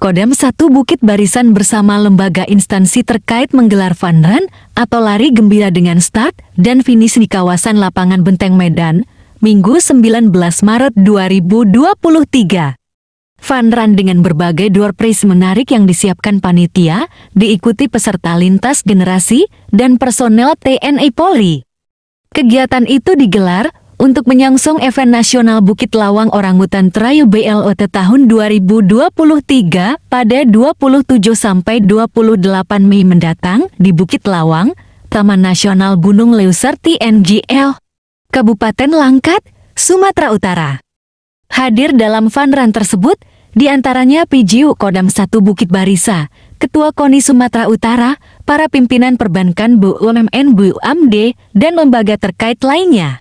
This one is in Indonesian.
Kodam 1 Bukit Barisan bersama lembaga instansi terkait menggelar fun run atau lari gembira dengan start dan finish di kawasan lapangan Benteng Medan, Minggu 19 Maret 2023. Fun run dengan berbagai door prize menarik yang disiapkan panitia, diikuti peserta lintas generasi dan personel TNI Polri. Kegiatan itu digelar untuk menyongsong event nasional Bukit Lawang Orangutan Trail BLOT tahun 2023 pada 27 sampai 28 Mei mendatang di Bukit Lawang, Taman Nasional Gunung Leuser NGL, Kabupaten Langkat, Sumatera Utara. Hadir dalam fun run tersebut, di antaranya PJU Kodam 1 Bukit Barisa, Ketua KONI Sumatera Utara, para pimpinan perbankan BUMN BUMD, dan lembaga terkait lainnya.